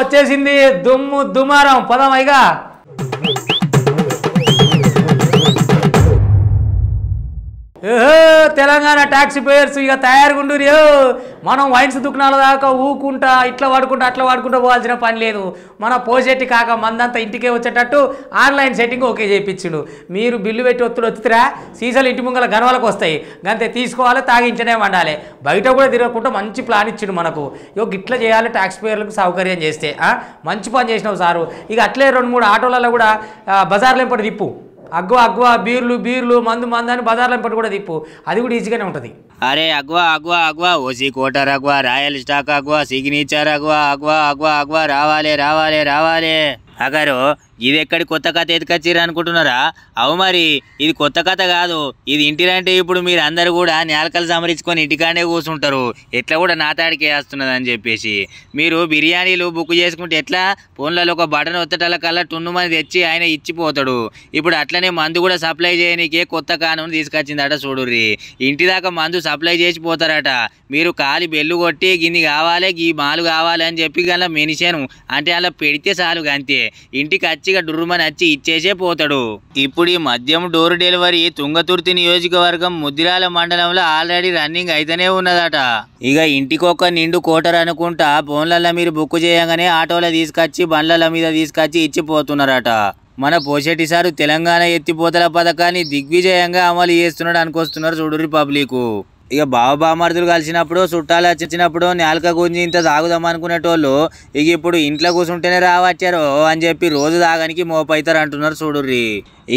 వచ్చేసింది దుమ్ము దుమారం పదం అయిగా తెలంగాణ ట్యాక్సీ పేయర్స్ ఇక తయారుగుండు మనం వైన్స్ దుకుణాల దాకా ఊకుంటా ఇట్లా వాడుకుంటా అట్లా వాడుకుంటా పోవాల్సిన పని లేదు మన పోజెట్టి కాక మందంతా ఇంటికే వచ్చేటట్టు ఆన్లైన్ సెట్టింగ్ ఓకే చేయించుడు మీరు బిల్లు పెట్టి ఒత్తులు వచ్చిరా సీసాలు ఇంటి ముంగల గనవలకు వస్తాయి గంతే తీసుకోవాలి తాగించనే వండాలి బయట కూడా తిరగకుండా మంచి ప్లాన్ ఇచ్చిండు మనకు ఇక ఇట్లా చేయాలి ట్యాక్స్ పేయర్లకు సౌకర్యం చేస్తే మంచి పని చేసినావు సారు ఇక అట్లే రెండు మూడు ఆటోలలో కూడా బజార్లో ఇంపటి తిప్పు అగ్వా అగ్వా బీర్లు బీర్లు మందు మందు అని బజార్లో పట్టు కూడా తిప్పు అది కూడా ఈజీగానే ఉంటుంది అరే అగ్వా అగ్వా అగ్వా ఓసీ కోటర్ అగ్వా రాయల్ స్టాక్ అగ్వా సిగ్నేచర్ అగ్వా అగ్వా అగ్వా అగ్వా రావాలే రావాలే రావాలే అగరు ఇది ఎక్కడి కొత్త కథ ఎతికొచ్చిర్రు అనుకుంటున్నారా అవు మరి ఇది కొత్త కథ కాదు ఇది ఇంటిరంటే ఇప్పుడు మీరు అందరు కూడా నేలకలు సమరించుకొని ఇంటికాడే కూర్చుంటారు ఎట్లా కూడా నాతాడికే వస్తున్నది అని చెప్పేసి మీరు బిర్యానీలు బుక్ చేసుకుంటే ఎట్లా ఫోన్లలో ఒక బటన్ ఒత్తటల కల్లా టున్ను మంది తెచ్చి ఆయన ఇచ్చిపోతాడు ఇప్పుడు అట్లనే మందు కూడా సప్లై చేయనీకే కొత్త కానుని తీసుకొచ్చిందట చూడుర్రి ఇంటి దాకా మందు సప్లై చేసి పోతారట మీరు కాలి బెల్లు కొట్టి గిన్నె కావాలి గీ మాలు కావాలి అని చెప్పి గల మెనిషాను అంటే అలా పెడితే చాలు అంతే ఇంటికి వచ్చి గట్టిగా డుర్రుమని వచ్చి ఇచ్చేసే పోతాడు ఇప్పుడు ఈ మద్యం డోర్ డెలివరీ తుంగతుర్తి నియోజకవర్గం ముద్దిరాల మండలంలో ఆల్రెడీ రన్నింగ్ అయితేనే ఉన్నదట ఇక ఇంటికొక నిండు కోటర్ అనుకుంటా ఫోన్లలో మీరు బుక్ చేయగానే ఆటోలో తీసుకొచ్చి బండ్ల మీద తీసుకొచ్చి ఇచ్చిపోతున్నారట మన పోషెట్టి సారు తెలంగాణ ఎత్తిపోతల పథకాన్ని దిగ్విజయంగా అమలు చేస్తున్నాడు అనుకొస్తున్నారు చూడు రిపబ్లిక్ ఇక బావ బామర్దులు కలిసినప్పుడు చుట్టాలు వచ్చినప్పుడు నేలక గుంజి ఇంత తాగుదాం అనుకునేటోళ్ళు ఇక ఇప్పుడు ఇంట్లో కూర్చుంటేనే రావచ్చారు అని చెప్పి రోజు తాగడానికి మోపైతారు అంటున్నారు చూడుర్రి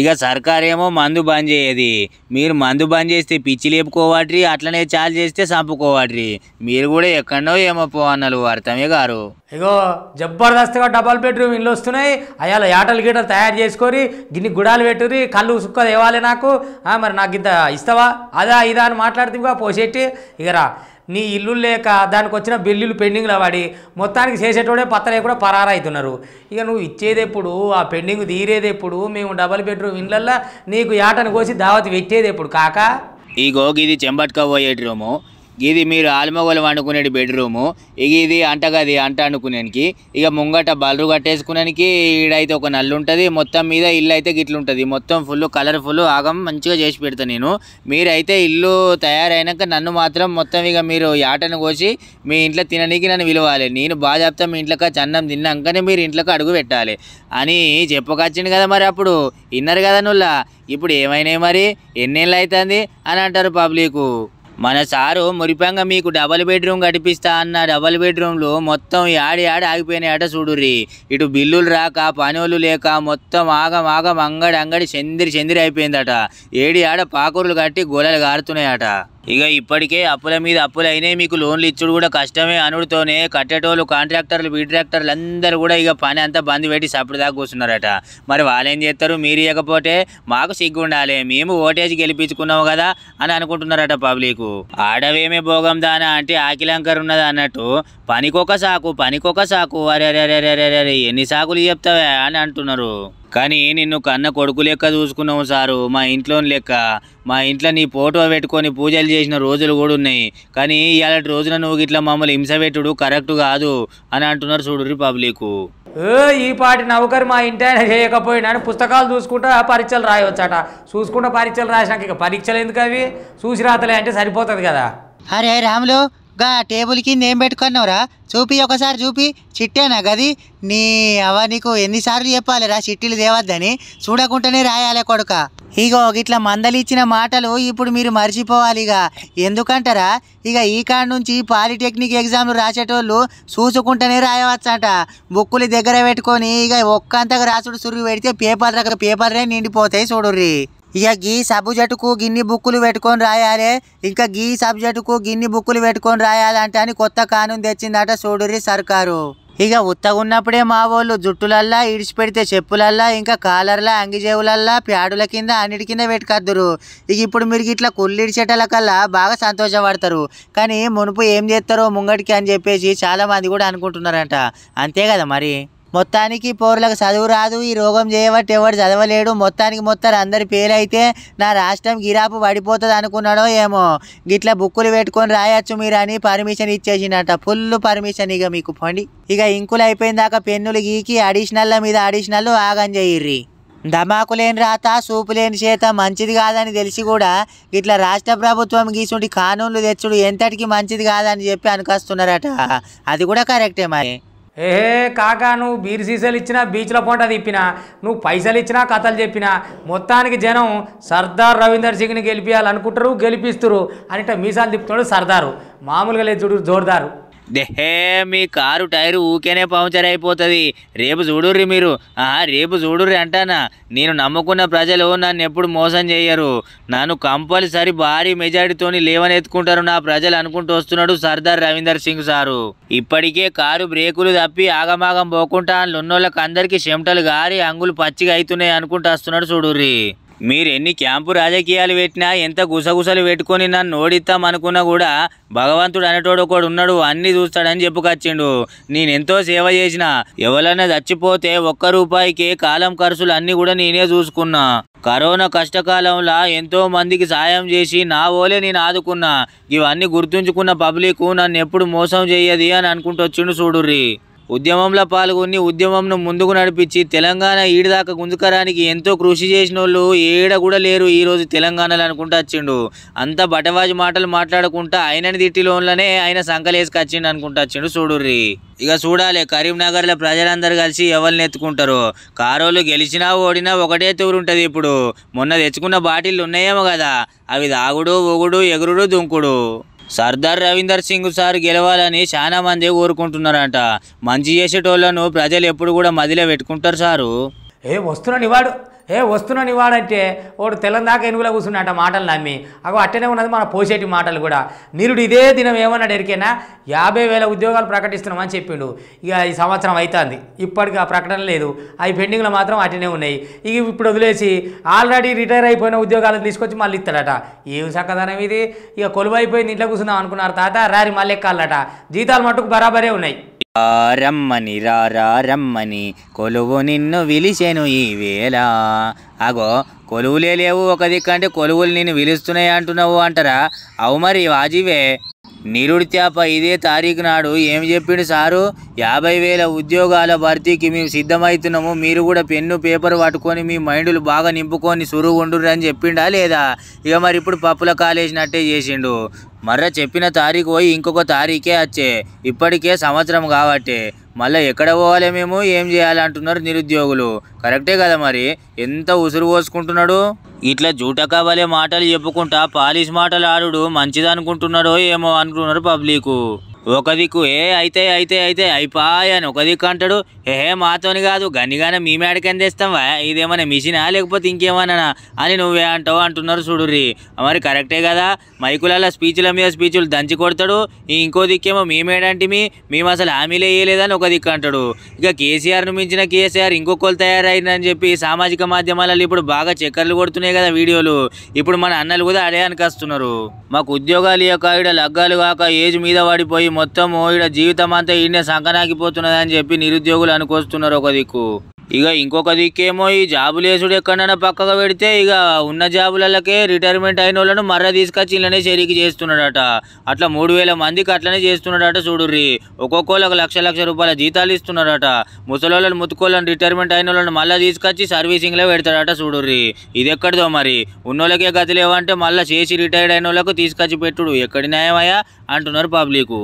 ఇక సర్కార్ ఏమో మందు బంద్ చేయది మీరు మందు బంద్ చేస్తే పిచ్చి లేపుకోవాడ్రి అట్లనే చాలు చేస్తే చంపుకోవాడ్రి మీరు కూడా ఎక్కడో ఏమో పో అన్నారు అర్థమే గారు ఇగో జబర్దస్త్గా డబల్ బెడ్రూమ్ ఇల్లు వస్తున్నాయి అయ్యాల యాటలు గీటలు తయారు చేసుకొని గిన్ని గుడాలు పెట్టుకుని కళ్ళు సుక్క తేవాలి నాకు మరి నాకు ఇంత ఇస్తావా అదా ఇదా అని మాట్లాడుతుందిగా పోసేటి ఇగరా నీ ఇల్లు లేక దానికి వచ్చిన బిల్లులు పెండింగ్లో వాడి మొత్తానికి చేసేటోడే పత్తలే కూడా పరారైతున్నారు ఇక నువ్వు ఇచ్చేదెప్పుడు ఆ పెండింగ్ తీరేదెప్పుడు మేము డబల్ బెడ్రూమ్ ఇళ్ళల్లో నీకు యాటను కోసి దావతి ఎప్పుడు కాక ఈ గోగిది పోయేటి రూము ఇది మీరు ఆల్మగోలు వండుకునేది బెడ్రూము ఇక ఇది అంటగది అంట అనుకునేకి ఇక ముంగట బల్రు కట్టేసుకునేకి ఈడైతే ఒక నల్లు ఉంటుంది మొత్తం మీద ఇల్లు అయితే గిట్లుంటుంది మొత్తం ఫుల్ కలర్ఫుల్ ఆగం మంచిగా చేసి పెడతా నేను మీరైతే ఇల్లు తయారైనాక నన్ను మాత్రం మొత్తం ఇక మీరు ఆటను కోసి మీ ఇంట్లో తినడానికి నన్ను విలువాలి నేను బాగా చెప్తా మీ ఇంట్లోకి అన్నం తిన్నాకనే మీరు ఇంట్లోకి అడుగు పెట్టాలి అని చెప్పకొచ్చింది కదా మరి అప్పుడు విన్నారు కదా నుల్లా ఇప్పుడు ఏమైనాయి మరి ఎన్నేళ్ళు అవుతుంది అని అంటారు పబ్లిక్ మన సారు మురిపంగా మీకు డబల్ బెడ్రూమ్ కట్టిపిస్తా అన్న డబల్ లో మొత్తం యాడి యాడి ఆగిపోయినాయట చూడుర్రి ఇటు బిల్లులు రాక పనులు లేక మొత్తం ఆగం ఆగం అంగడి అంగడి చెందిరి చెందిరి అయిపోయిందట ఏడి ఆడ పాకూరులు కట్టి గోళలు గారుతున్నాయట ఇక ఇప్పటికే అప్పుల మీద అప్పులు అయినాయి మీకు లోన్లు ఇచ్చుడు కూడా కష్టమే అనుడితోనే కట్టేటోళ్ళు కాంట్రాక్టర్లు బీట్రాక్టర్లు అందరూ కూడా ఇక పని అంతా బంద్ పెట్టి సప్పుడు దాకా కూర్చున్నారట మరి వాళ్ళేం చేస్తారు మీరు ఇవ్వకపోతే మాకు సిగ్గుండాలి మేము ఓటేసి గెలిపించుకున్నాము కదా అని అనుకుంటున్నారట పబ్లిక్ ఆడవేమే భోగం దానా అంటే ఆకిలంకర్ ఉన్నది అన్నట్టు పనికొక సాకు పనికొక సాకు అరే అరే అరే అరే అరే ఎన్ని సాకులు చెప్తావే అని అంటున్నారు కానీ నిన్ను కన్న కొడుకు లెక్క చూసుకున్నావు సారు మా ఇంట్లోని లెక్క మా ఇంట్లో నీ ఫోటో పెట్టుకొని పూజలు చేసిన రోజులు కూడా ఉన్నాయి కానీ ఇవాళ రోజున నువ్వు ఇట్లా మమ్మల్ని హింస పెట్టుడు కరెక్ట్ కాదు అని అంటున్నారు చూడు పబ్లిక్ ఈ పాటి నౌకరు మా ఇంటి ఆయన చేయకపోయినా పుస్తకాలు చూసుకుంటా పరీక్షలు రాయవచ్చట చూసుకుంటా పరీక్షలు రాసినాక ఇక పరీక్షలు ఎందుకు అవి చూసి రాతలే అంటే సరిపోతుంది కదా అరే రాములు గా టేబుల్ కింద ఏం పెట్టుకున్నావురా చూపి ఒకసారి చూపి చిట్టేనా గది నీ అవ నీకు ఎన్నిసార్లు చెప్పాలిరా చిట్టీలు తేవద్దని చూడకుండానే రాయాలే కొడుక ఇగో ఇట్లా మందలిచ్చిన మాటలు ఇప్పుడు మీరు మర్చిపోవాలి ఇక ఎందుకంటారా ఇక ఈ కాడ నుంచి పాలిటెక్నిక్ ఎగ్జామ్లు రాసేటోళ్ళు చూసుకుంటూనే రాయవచ్చట బుక్కులు దగ్గర పెట్టుకొని ఇక ఒక్కంతగా రాసుడు సురుగు పెడితే పేపర్ దగ్గర పేపర్లే నిండిపోతాయి చూడుర్రీ ఇక గీ సబ్జెక్టుకు గిన్ని బుక్కులు పెట్టుకొని రాయాలి ఇంకా గీ సబ్జెక్టుకు గిన్ని బుక్కులు పెట్టుకొని రాయాలంటే అని కొత్త కానూన్ తెచ్చిందట సోడురి సర్కారు ఇక ఉత్తగున్నప్పుడే మా వాళ్ళు జుట్టులల్లా ఇడిచిపెడితే చెప్పులల్లా ఇంకా కాలర్లా అంగిజేవులల్లా ప్యాడుల కింద అన్నిటి కింద పెట్టుకద్దురు ఇక ఇప్పుడు మీరు ఇట్లా కుళ్ళిడిచేటల కల్లా బాగా సంతోషపడతారు కానీ మునుపు ఏం చేస్తారో ముంగటికి అని చెప్పేసి చాలామంది కూడా అనుకుంటున్నారంట అంతే కదా మరి మొత్తానికి పౌరులకు చదువు రాదు ఈ రోగం చేయబట్టి ఎవడు చదవలేడు మొత్తానికి మొత్తం అందరి పేరైతే నా రాష్ట్రం గిరాపు పడిపోతుంది అనుకున్నాడో ఏమో గిట్లా బుక్కులు పెట్టుకొని రాయొచ్చు మీరు అని పర్మిషన్ ఇచ్చేసినట్ట ఫుల్ పర్మిషన్ ఇక మీకు పండి ఇక ఇంకులు అయిపోయిన దాకా పెన్నులు గీకి అడిషనల్ల మీద అడిషనల్ ఆగం చేయిర్రి ధమాకు లేని రాత సూపు లేని చేత మంచిది కాదని తెలిసి కూడా ఇట్లా రాష్ట్ర ప్రభుత్వం గీసుంటి కానూన్లు తెచ్చుడు ఎంతటికి మంచిది కాదని చెప్పి అనుకొస్తున్నారట అది కూడా కరెక్టే మరి ఏ కాకా నువ్వు బీర్ సీసాలు ఇచ్చినా బీచ్లో పొంట తిప్పినా నువ్వు పైసలు ఇచ్చినా కథలు చెప్పినా మొత్తానికి జనం సర్దార్ రవీందర్ సింగ్ని గెలిపించాలనుకుంటారు గెలిపిస్తారు అనిట మీసాలు తిప్పుతున్నాడు సర్దారు మామూలుగా లేదు చూడు జోర్దారు దేహే మీ కారు టైరు ఊకేనే పంచర్ అయిపోతుంది రేపు చూడుర్రి మీరు రేపు చూడుర్రి అంటానా నేను నమ్ముకున్న ప్రజలు నన్ను ఎప్పుడు మోసం చేయరు నన్ను కంపల్సరీ భారీ మెజారిటీతోని లేవనెత్తుకుంటారు నా ప్రజలు అనుకుంటూ వస్తున్నాడు సర్దార్ రవీందర్ సింగ్ సారు ఇప్పటికే కారు బ్రేకులు తప్పి ఆగమాగం పోకుండా ఉన్నోళ్ళకి అందరికీ చెమటలు గారి అంగులు పచ్చిగా అవుతున్నాయి అనుకుంటూ వస్తున్నాడు చూడుర్రి మీరెన్ని క్యాంపు రాజకీయాలు పెట్టినా ఎంత గుసగుసలు పెట్టుకొని నన్ను ఓడిస్తామనుకున్నా కూడా భగవంతుడు అనేటోడు ఒకడు ఉన్నాడు అన్ని చూస్తాడని చెప్పుకొచ్చిండు నేనెంతో సేవ చేసిన ఎవరైనా చచ్చిపోతే ఒక్క రూపాయికి కాలం ఖర్చులు అన్నీ కూడా నేనే చూసుకున్నా కరోనా కష్టకాలంలో ఎంతో మందికి సాయం చేసి నా ఓలే నేను ఆదుకున్నా ఇవన్నీ గుర్తుంచుకున్న పబ్లిక్ నన్ను ఎప్పుడు మోసం చేయది అని అనుకుంటూ వచ్చిండు ఉద్యమంలో పాల్గొని ఉద్యమంను ముందుకు నడిపించి తెలంగాణ ఈడిదాకా గుంజుకరానికి ఎంతో కృషి చేసిన వాళ్ళు ఏడ కూడా లేరు ఈరోజు తెలంగాణలో అనుకుంటూ వచ్చిండు అంత బటవాజు మాటలు మాట్లాడుకుంటా ఆయనని తిట్టిలోన్లనే ఆయన సంకలేసుకొచ్చిండు అనుకుంటూ వచ్చిండు చూడుర్రి ఇక చూడాలి కరీంనగర్లో ప్రజలందరూ కలిసి ఎవరిని ఎత్తుకుంటారు కారోలు గెలిచినా ఓడినా ఒకటే తూరు ఉంటుంది ఇప్పుడు మొన్న తెచ్చుకున్న బాటిళ్ళు ఉన్నాయేమో కదా అవి దాగుడు ఒగుడు ఎగురుడు దుంకుడు సర్దార్ రవీందర్ సింగ్ సార్ గెలవాలని చాలా మంది కోరుకుంటున్నారంట మంచి చేసేటోళ్లను ప్రజలు ఎప్పుడు కూడా మదిలో పెట్టుకుంటారు సారు ఏ వస్తున్నాడు ఇవాడు ఏ వస్తున్నాను వాడంటే వాడు తెల్లందాక ఎనుగులో కూర్చున్నట మాటలు నమ్మి అగో అట్టనే ఉన్నది మన పోసేటి మాటలు కూడా నిరుడు ఇదే దినం ఏమన్నాడు ఎరికైనా యాభై వేల ఉద్యోగాలు ప్రకటిస్తున్నామని చెప్పిండు ఇక ఈ సంవత్సరం అవుతుంది ఇప్పటికి ఆ ప్రకటన లేదు అవి పెండింగ్లు మాత్రం అట్టనే ఉన్నాయి ఇక ఇప్పుడు వదిలేసి ఆల్రెడీ రిటైర్ అయిపోయిన ఉద్యోగాలు తీసుకొచ్చి మళ్ళీ ఇస్తాడట ఏం చక్కదనం ఇది ఇక కొలువైపోయింది ఇంట్లో కూర్చుందాం అనుకున్నారు తాత రారి మళ్ళీ ఎక్కాలట జీతాలు మట్టుకు బరాబరే ఉన్నాయి రమ్మని రారా రమ్మని కొలువు నిన్ను విలిచెను ఈ వేళ అగో కొలువులే లేవు ఒక దిక్కంటే కొలువులు నిన్ను విలుస్తున్నాయి అంటున్నావు అంటారా అవు మరి వాజివే నిరుడి ఇదే తారీఖు నాడు ఏమి చెప్పిండు సారు యాభై వేల ఉద్యోగాల భర్తీకి మేము సిద్ధమవుతున్నాము మీరు కూడా పెన్ను పేపర్ పట్టుకొని మీ మైండ్లు బాగా నింపుకొని సురువు ఉండుర్రు అని చెప్పిండా లేదా ఇక మరి ఇప్పుడు పప్పుల కాలేసినట్టే చేసిండు మర్ర చెప్పిన తారీఖు పోయి ఇంకొక తారీఖే వచ్చే ఇప్పటికే సంవత్సరం కాబట్టి మళ్ళీ ఎక్కడ పోవాలి మేము ఏం చేయాలంటున్నారు నిరుద్యోగులు కరెక్టే కదా మరి ఎంత ఉసురు పోసుకుంటున్నాడు ఇట్లా జూటకా వలె మాటలు చెప్పుకుంటా పాలిష్ మాటలు ఆడుడు మంచిదనుకుంటున్నాడో ఏమో అనుకున్నారు పబ్లిక్ ఒక దిక్కు ఏ అయితే అయితే అయితే అయిపాయ్ అని ఒక దిక్కు అంటాడు ఏ మాతోని కాదు గనిగానే మీ మేడకి అందేస్తావా ఇదేమైనా మిషనా లేకపోతే ఇంకేమన్నా అని నువ్వే అంటావు అంటున్నారు చూడుర్రి మరి కరెక్టే కదా మైకులలో స్పీచ్ల మీద స్పీచ్లు దంచి కొడతాడు ఇంకో దిక్కేమో మీ మేడంటే మీ మేము అసలు హామీలే వేయలేదని ఒక దిక్కు అంటాడు ఇక కేసీఆర్ను మించిన కేసీఆర్ ఇంకొకరు తయారైందని చెప్పి సామాజిక మాధ్యమాలలో ఇప్పుడు బాగా చక్కర్లు కొడుతున్నాయి కదా వీడియోలు ఇప్పుడు మన అన్నలు కూడా అడే వస్తున్నారు మాకు ఉద్యోగాలు యొక్క ఈడ లగ్గాలు కాక ఏజ్ మీద పడిపోయి మొత్తం ఈడ జీవితం అంతా ఈయన సంకనాగిపోతున్నది అని చెప్పి నిరుద్యోగులు అనుకొస్తున్నారు ఒక దిక్కు ఇక ఇంకొక దిక్కేమో ఈ జాబు లేసుడు ఎక్కడైనా పక్కగా పెడితే ఇక ఉన్న జాబులకే రిటైర్మెంట్ అయిన వాళ్ళను మర్ర తీసుకొచ్చి ఇళ్ళనే చెరికి చేస్తున్నాడట అట్లా మూడు వేల మందికి అట్లనే చేస్తున్నాడట చూడుర్రి ఒక్కొక్కళ్ళకి లక్ష లక్ష రూపాయల జీతాలు ఇస్తున్నాడట ముసలోళ్ళని ముత్తుకోళ్ళని రిటైర్మెంట్ అయిన వాళ్ళని మళ్ళీ తీసుకొచ్చి సర్వీసింగ్లో పెడతాడట చూడుర్రి ఇది ఎక్కడిదో మరి ఉన్నోళ్ళకే గతి లేవంటే మళ్ళీ చేసి రిటైర్డ్ అయిన వాళ్ళకు తీసుకొచ్చి పెట్టుడు ఎక్కడి న్యాయమయ్యా అంటున్నారు పబ్లిక్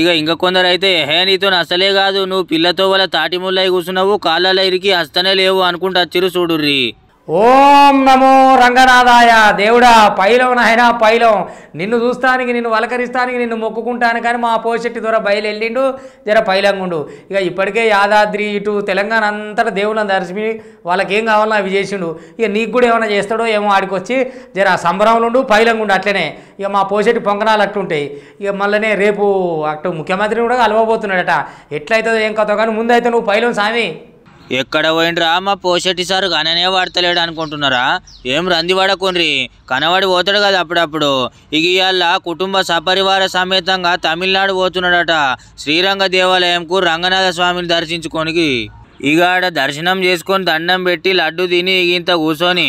ఇక ఇంకా కొందరు అయితే హే నీతో అసలే కాదు నువ్వు పిల్లతో వాళ్ళ తాటి ముళ్ళై కూర్చున్నావు కాళ్ళలో ఇరికి హస్తనే లేవు అనుకుంటా చిరు చూడుర్రీ ఓం నమో రంగనాథాయ దేవుడా పైలం నాయనా పైలం నిన్ను చూస్తానికి నిన్ను వలకరిస్తానికి నిన్ను మొక్కుకుంటాను కానీ మా పోషెట్టి ద్వారా బయలుదేళ్ళిండు జర పైలంగుండు ఇక ఇప్పటికే యాదాద్రి ఇటు తెలంగాణ అంతటా దేవుళ్ళని దర్శిని వాళ్ళకేం కావాలో అవి చేసిండు ఇక నీకు కూడా ఏమైనా చేస్తాడో ఏమో ఆడికి వచ్చి జర సంబరంలుండు పైలంగుండు అట్లనే ఇక మా పోషెట్టి పొంగనాలు అట్లుంటాయి ఇక మళ్ళనే రేపు అటు ముఖ్యమంత్రి కూడా కలవబోతున్నాడట ఎట్లయితుందో ఏం కథ కానీ ముందైతే నువ్వు పైలం సామి ఎక్కడ పోయిండ్రా మా పోషెట్టి సార్ కననే వాడతలేడు అనుకుంటున్నారా ఏం రంది వాడకుండ్రి కనవాడి పోతాడు కదా అప్పుడప్పుడు ఇక ఇవాళ కుటుంబ సపరివార సమేతంగా తమిళనాడు పోతున్నాడట శ్రీరంగ దేవాలయంకు రంగనాథ స్వామిని దర్శించుకోనికి ఇగాడ ఆడ దర్శనం చేసుకొని దండం పెట్టి లడ్డు తిని ఇంత కూర్చొని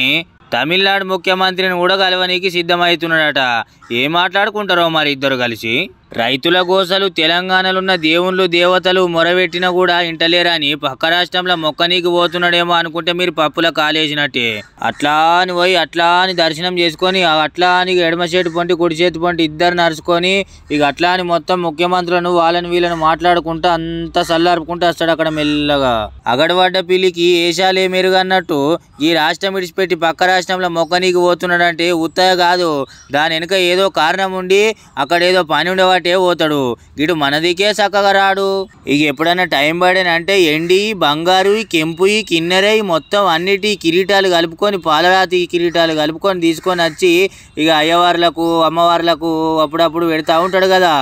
తమిళనాడు ముఖ్యమంత్రిని కూడా కలవనీకి సిద్ధమవుతున్నాడట ఏం మాట్లాడుకుంటారో మరి ఇద్దరు కలిసి రైతుల గోసలు ఉన్న దేవుళ్ళు దేవతలు మొరబెట్టినా కూడా ఇంటలేరని పక్క రాష్ట్రంలో మొక్కనీకి పోతున్నాడేమో అనుకుంటే మీరు పప్పుల కాలేజీనట్టే అట్లా అని పోయి అట్లా అని దర్శనం చేసుకొని అట్లా అని ఎడమ చేతి పొంటి కుడి చేతి పంటి ఇద్దరు నరుచుకొని ఇక అట్లా అని మొత్తం ముఖ్యమంత్రులను వాళ్ళని వీళ్ళని మాట్లాడుకుంటూ అంత సల్లార్పుకుంటూ వస్తాడు అక్కడ మెల్లగా అగడవడ్డ పిల్లికి ఏషాలే మెరుగు అన్నట్టు ఈ రాష్ట్రం విడిచిపెట్టి పక్క వృద్ధాశ్రమంలో మొక్కనీకి అంటే ఉత్తయ కాదు దాని వెనుక ఏదో కారణం ఉండి అక్కడ ఏదో పని ఉండేవాటే పోతాడు ఇటు మనదికే చక్కగా రాడు ఇక ఎప్పుడైనా టైం అంటే ఎండి బంగారు కెంపు కిన్నెరై మొత్తం అన్నిటి కిరీటాలు కలుపుకొని పాలరాతి కిరీటాలు కలుపుకొని తీసుకొని వచ్చి ఇక అయ్యవార్లకు అమ్మవార్లకు అప్పుడప్పుడు పెడతా ఉంటాడు కదా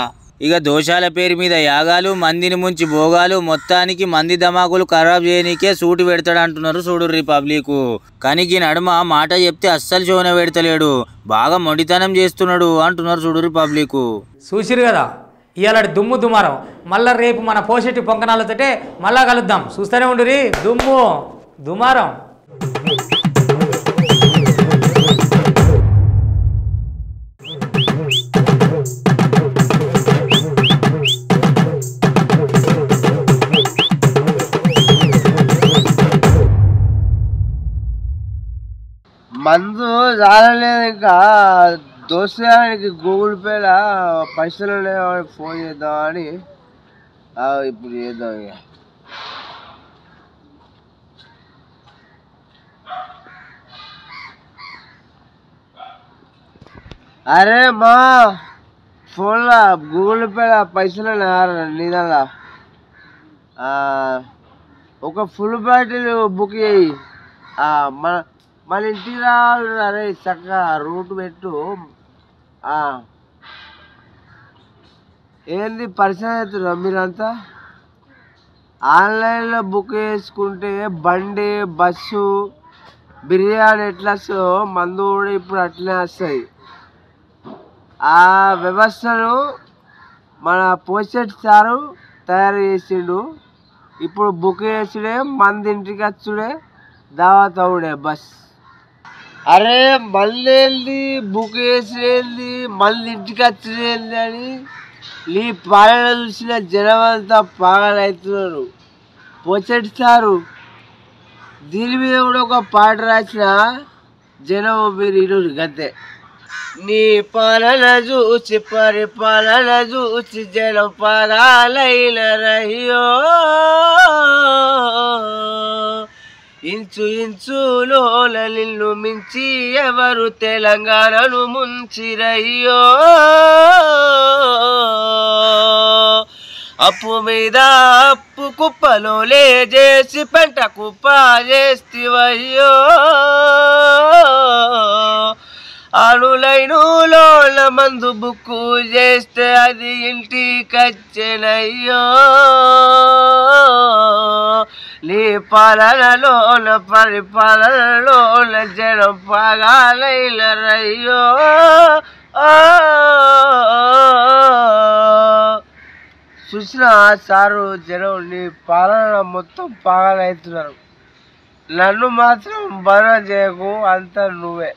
ఇక దోషాల పేరు మీద యాగాలు మందిని ముంచి భోగాలు మొత్తానికి మంది దమాకులు ఖరాబ్ చేయనీకే సూటు పెడతాడు అంటున్నారు చూడు రిపబ్లిక్ కానీ నడుమ మాట చెప్తే అస్సలు చోన పెడతలేడు బాగా మొండితనం చేస్తున్నాడు అంటున్నారు చూడు రిపబ్లిక్ చూసిరు కదా ఇవాళ దుమ్ము దుమారం మళ్ళీ రేపు మన పోషటి పొంకనాలతోటే మళ్ళా కలుద్దాం చూస్తూనే రీ దుమ్ము దుమారం అందరూ రాలేదు ఇంకా దోస్తానికి గూగుల్ పేలో పైసలు లేవని ఫోన్ చేద్దామని ఇప్పుడు చేద్దాం ఇక అరే మా ఫోన్లో గూగుల్ పేలో పైసలు నీదల్లా ఒక ఫుల్ బాటిల్ బుక్ చేయి మన మళ్ళీ ఇంటికి రారే చక్కగా రూట్ పెట్టు ఏంది పరిచయం అవుతున్నారు మీరంతా ఆన్లైన్లో బుక్ చేసుకుంటే బండి బస్సు బిర్యానీ ఎట్లా వస్తో మందు కూడా ఇప్పుడు అట్లనే వస్తాయి ఆ వ్యవస్థను మన పోస్టెట్ సారు తయారు చేసిండు ఇప్పుడు బుక్ చేసుడే మంది ఇంటికి వచ్చుడే తవుడే బస్సు అరే మళ్ళీ వెళ్ళి బుక్ చేసేది మళ్ళీ ఇంటికి వచ్చింది అని నీ పాలన చూసిన జనం అంతా పాలనవుతున్నారు సారు దీని మీద కూడా ఒక పాట రాసిన జనం మీరు ఈరోజు గంతే నీ పాలన చూచి పరి పాలన చూచి జనం పాలైన ఇంచు ఇంచులో నిన్ను మించి ఎవరు తెలంగాణను ముంచిరయ్యో అప్పు మీద అప్పు కుప్పలో లేజేసి పంట కుప్ప చేస్తివయ్యో లోల మందు బుక్కు చేస్తే అది ఇంటికి వచ్చినయ్యో నీ పాలనలో పరిపాలనలో జనం రయ్యో చూసిన సారు జనం నీ పాలన మొత్తం పాగాలవుతున్నారు నన్ను మాత్రం బలం చేయకు అంత నువ్వే